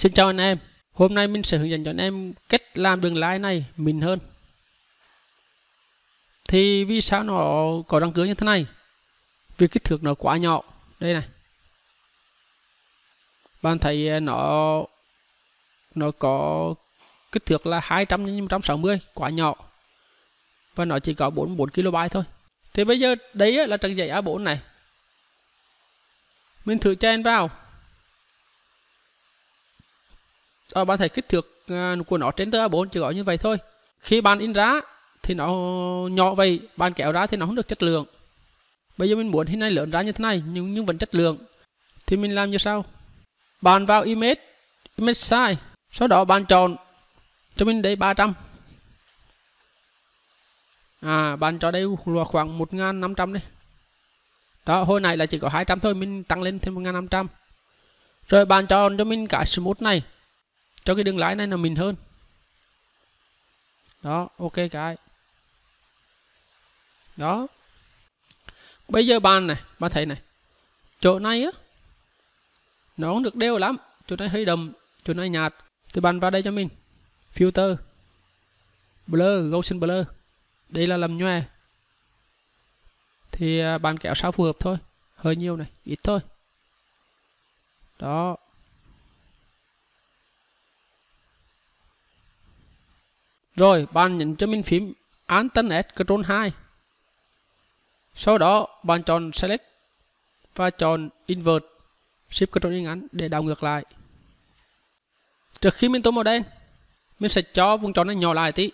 Xin chào anh em, hôm nay mình sẽ hướng dẫn cho anh em cách làm đường lái này mình hơn. Thì vì sao nó có răng cưa như thế này? Vì kích thước nó quá nhỏ. Đây này. Bạn thấy à, nó nó có kích thước là 200 x 160, quá nhỏ. Và nó chỉ có 44 kB thôi. Thì bây giờ đấy à, là trang giấy A4 này. Mình thử cho anh vào rồi ờ, bạn thấy kích thước ờ, của nó trên tờ A4 chỉ gọi như vậy thôi khi bạn in ra thì nó nhỏ vậy bạn kéo ra thì nó không được chất lượng bây giờ mình muốn hình này lớn ra như thế này nhưng nhưng vẫn chất lượng thì mình làm như sau bạn vào image image size sau đó bạn chọn cho mình đây 300 à bạn cho đây khoảng 1.500 đi đó hồi này là chỉ có 200 thôi mình tăng lên thêm 1.500 rồi bạn chọn cho mình cả smooth này cho cái đường lái này là mình hơn đó ok cái đó bây giờ bạn này bạn thấy này chỗ này á nó không được đều lắm chỗ này hơi đầm, chỗ này nhạt thì bạn vào đây cho mình filter blur gaussian blur đây là làm nhòe thì à, bạn kéo sao phù hợp thôi hơi nhiều này ít thôi đó Rồi bạn nhấn cho mình phím Alt Ctrl 2. Sau đó bạn chọn Select và chọn Invert Shift Ctrl in ngắn để đảo ngược lại. Trước khi mình tô màu đen, mình sẽ cho vùng tròn này nhỏ lại tí.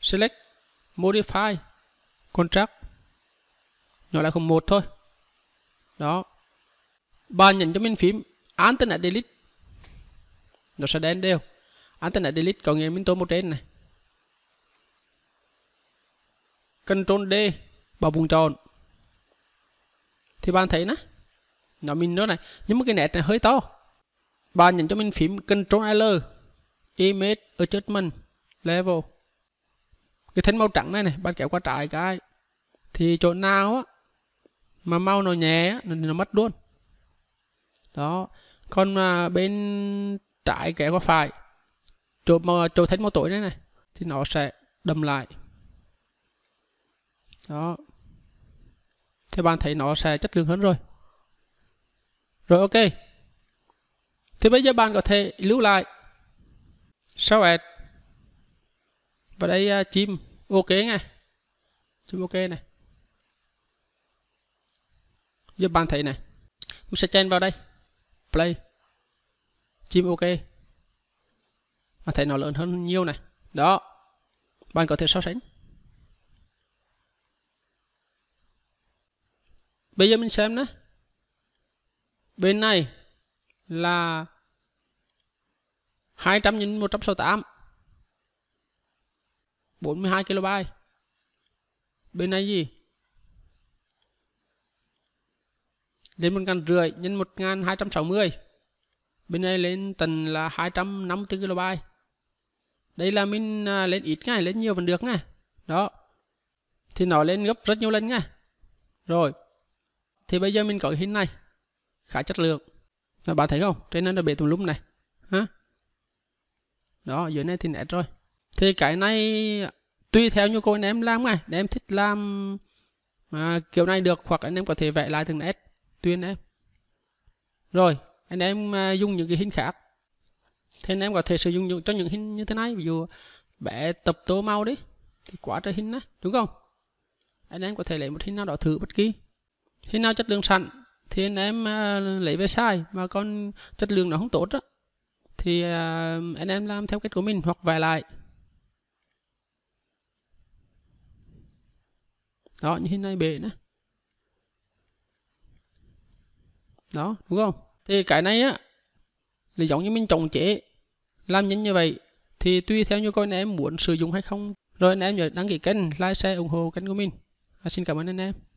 Select Modify Contract nhỏ lại không một thôi. Đó. Bạn nhấn cho mình phím Alt Delete nó sẽ đen đều Internet Delete có nghĩa mình tô một trên này. Ctrl D vào vùng tròn. Thì bạn thấy nó nó mình nó này, nhưng mà cái nét này hơi to. Bạn nhấn cho mình phím Ctrl L Image Adjustment Level. Cái thân màu trắng này này, bạn kéo qua trái cái thì chỗ nào á mà mau nó nhẹ nó, nó mất luôn đó còn mà bên trái kéo qua phải trôi, trôi thấy máu tuổi đấy này thì nó sẽ đâm lại đó thì bạn thấy nó sẽ chất lượng hơn rồi rồi ok thì bây giờ bạn có thể lưu lại sau ad và đây uh, chim ok này chim ok này giờ bạn thấy này mình sẽ chen vào đây play chim ok mà thấy nó lớn hơn nhiều này đó bạn có thể so sánh bây giờ mình xem nhé bên này là 200 x 168 42 kB bên này gì lên 1 ngàn rưỡi nhân 1260 bên này lên tầng là 254 kB đây là mình à, lên ít ngay lên nhiều vẫn được ngay đó thì nó lên gấp rất nhiều lần ngay rồi thì bây giờ mình có cái hình này khá chất lượng là bạn thấy không trên nó là bề tùm lum này hả đó dưới này thì nét rồi thì cái này tùy theo như cô anh em làm ngay để em thích làm à, kiểu này được hoặc anh em có thể vẽ lại từng nét tùy em rồi anh em à, dùng những cái hình khác thế nên em có thể sử dụng cho những hình như thế này ví dụ bé tập tô màu đi thì quá trời hình đấy đúng không anh em có thể lấy một hình nào đó thử bất kỳ hình nào chất lượng sẵn thì anh em à, lấy về sai mà con chất lượng nó không tốt đó thì à, anh em làm theo cách của mình hoặc vài lại đó như hình này bể nữa đó đúng không thì cái này á là giống như mình trọng chế làm nhanh như vậy thì tùy theo như coi anh em muốn sử dụng hay không rồi anh em nhớ đăng ký kênh like share ủng hộ kênh của mình à, xin cảm ơn anh em